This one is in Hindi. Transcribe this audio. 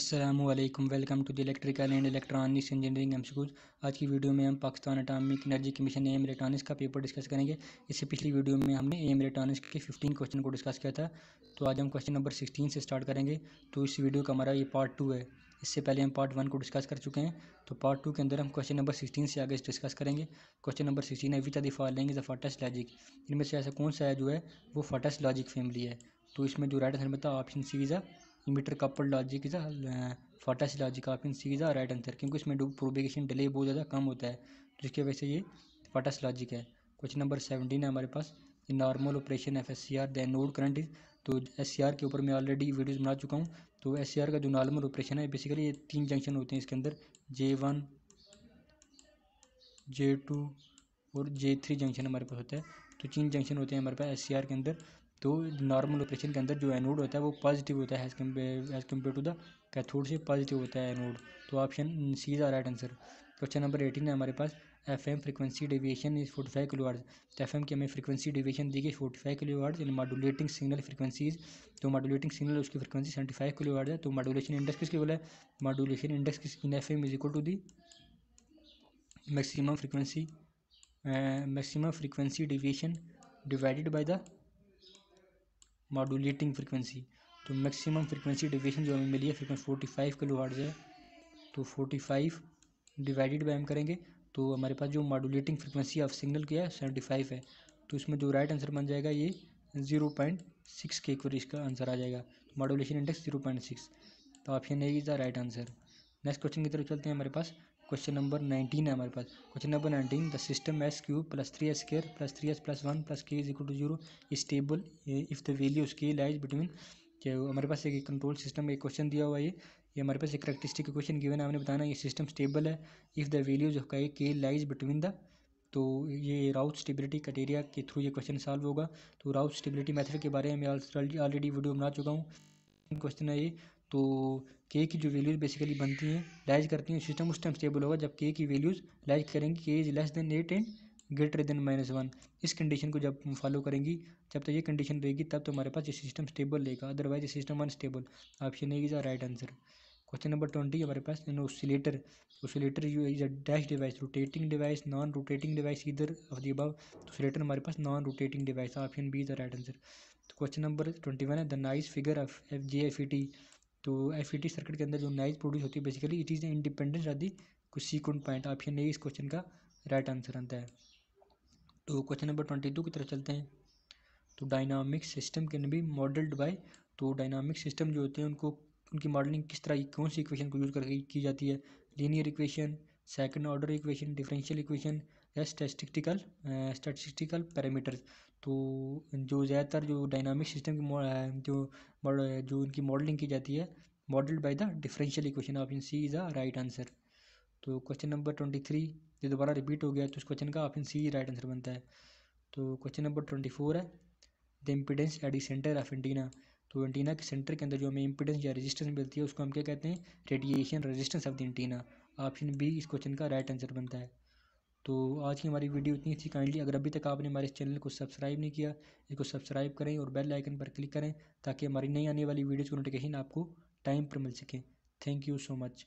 Aslam welcome to the electrical and electronics engineering एम आज की वीडियो में हम पाकिस्तान अटामिक एनर्जी कमीशन एम इलेक्ट्रॉनिक्स का पेपर डिस्कस करेंगे इससे पिछली वीडियो में हमने एम इलेक्ट्रॉनिक्स के 15 क्वेश्चन को डिस्कस किया था तो आज हम क्वेश्चन नंबर 16 से स्टार्ट करेंगे तो इस वीडियो का हमारा ये पार्ट टू है इससे पहले हम पार्ट वन को डिस्कस कर चुके हैं तो पार्ट टू के अंदर हम क्वेश्चन नंबर सिक्सटीन से आगे डिस्कस करेंगे क्वेश्चन नंबर सिक्सटीन है which are the following the फाटस लॉजिक इनमें से ऐसा कौन सा है जो है वो फाटस लॉजिक फैमिली है तो इसमें जो राइट आंसर बता option C is a emitter couple logic is फाटासी logic option C is right answer क्योंकि इसमें प्रोबेगेशन डिले बहुत ज़्यादा कम होता है जिसकी वजह से ये फाटासी लॉजिक है क्वेश्चन नंबर सेवनटीन है हमारे पास normal operation of S C R then node current is तो एस सी आर के ऊपर मैं ऑलरेडी वीडियोस बना चुका हूँ तो एस सी आर का जो नॉर्मल ऑपरेशन है बेसिकली ये तीन जंक्शन होते हैं इसके अंदर जे वन जे टू और जे थ्री जंक्शन हमारे पास होता है तो तीन जंक्शन होते हैं हमारे पास एस सी आर के अंदर तो नॉर्मल ऑपरेशन के अंदर जो एनोड होता है वो पॉजिटिव होता है as compare as compare to the cathode से पॉजिटिव होता है एनोड तो option C is a right answer question number eighteen है हमारे पास F M frequency deviation is forty five kilo hertz तो एफ एम की हमें फ्रिक्वेंसी डेविएशन दी गई फोर्टी फाइव किलो आर्ज यानी मॉडुलेटिंग सिग्नल फ्रिक्वेंसीज तो मॉडुलेटिंग सिग्नल उसकी frequency seventy five kilo hertz है तो मॉडुलेशन इंडेक्स किसके बोला है modulation index in F M is equal to the maximum frequency maximum frequency deviation divided by the modulating frequency तो मैक्सिमम फ्रिक्वेंसी डेविएशन जो हमें मिली है frequency forty five kilo hertz है तो फोर्टी फाइव डिवाइडेड बाय हम करेंगे तो हमारे पास जो मॉडुलेटिंग फ्रिक्वेंसी ऑफ सिग्नल की है सेवेंटी फाइव है तो इसमें जो राइट आंसर बन जाएगा ये जीरो पॉइंट सिक्स के इक्वल इसका आंसर आ जाएगा modulation index zero point six तो option A is the right answer next question की तरफ चलते हैं हमारे पास क्वेश्चन नंबर नाइनटीन है हमारे पास question number nineteen the system S cube plus three S square plus three S plus one plus K is equal to zero stable if the value K lies between हमारे पास एक कंट्रोल सिस्टम एक क्वेश्चन दिया हुआ है ये हमारे पास एक करेक्टरिस्टिक क्वेश्चन गिवन है हमने बताना ये सिस्टम स्टेबल है इफ़ द वैल्यूज ऑफ का के लाइज बिटवीन द तो ये राउट स्टेबिलिटी क्राइटेरिया के थ्रू ये क्वेश्चन सॉल्व होगा तो राउट स्टेबिलिटी मेथड के बारे में मैं ऑलरेडी वीडियो बना चुका हूँ क्वेश्चन है ये तो के की जो वैल्यूज़ बेसिकली बनती हैं लाइज करती हैं सिस्टम उस टाइम स्टेबल होगा जब के की वैल्यूज़ लाइज करेंगी K is less than eight and greater than minus one इस कंडीशन को जब फॉलो करेंगी जब तक तो ये कंडीशन रहेगी तब तो हमारे पास ये सिस्टम स्टेबल रहेगा अदरवाइज ये system unstable option A is a right answer question number twenty हमारे पास in oscillator oscillator you is a dash device rotating device non rotating device इधर ऑफ दी अबव ओसिलेटर हमारे पास non rotating device option B is the right answer तो क्वेश्चन नंबर ट्वेंटी वन है the noise figure of F J F E T तो एफ सर्किट e के अंदर जो नॉइज प्रोड्यूस होती है basically it is the independence of the कुछ सीक्वेंट पॉइंट ऑप्शन ए इस क्वेश्चन का राइट आंसर आता है तो क्वेश्चन नंबर ट्वेंटी टू की तरफ चलते हैं तो dynamic system can be modelled by तो डायनामिक सिस्टम जो होते हैं उनको उनकी मॉडलिंग किस तरह की कौन सी इक्वेशन को यूज़ करके की जाती है linear equation second order equation differential equation या स्टैटिस्टिकल स्टैटिस्टिकल पैरामीटर तो जो ज़्यादातर जो डायनामिक सिस्टम की जो जो उनकी मॉडलिंग की जाती है modelled by the differential equation option C is the right answer तो क्वेश्चन नंबर ट्वेंटी थ्री ये दोबारा रिपीट हो गया तो इस क्वेश्चन का ऑप्शन सी राइट आंसर बनता है तो क्वेश्चन नंबर ट्वेंटी फोर है the impedance at the centre of antenna तो एंटीना के सेंटर के अंदर जो हमें इम्पिडेंस या रजिस्टेंस मिलती है उसको हम क्या कहते हैं radiation resistance of the antenna option B इस क्वेश्चन का राइट आंसर बनता है तो आज की हमारी वीडियो इतनी थी काइंडली अगर अभी तक आपने हमारे चैनल को सब्सक्राइब नहीं किया इसको सब्सक्राइब करें और बेल आइकन पर क्लिक करें ताकि हमारी नई आने वाली वीडियोज़ को नोटिफिकेशन आपको टाइम पर मिल सके थैंक यू सो मच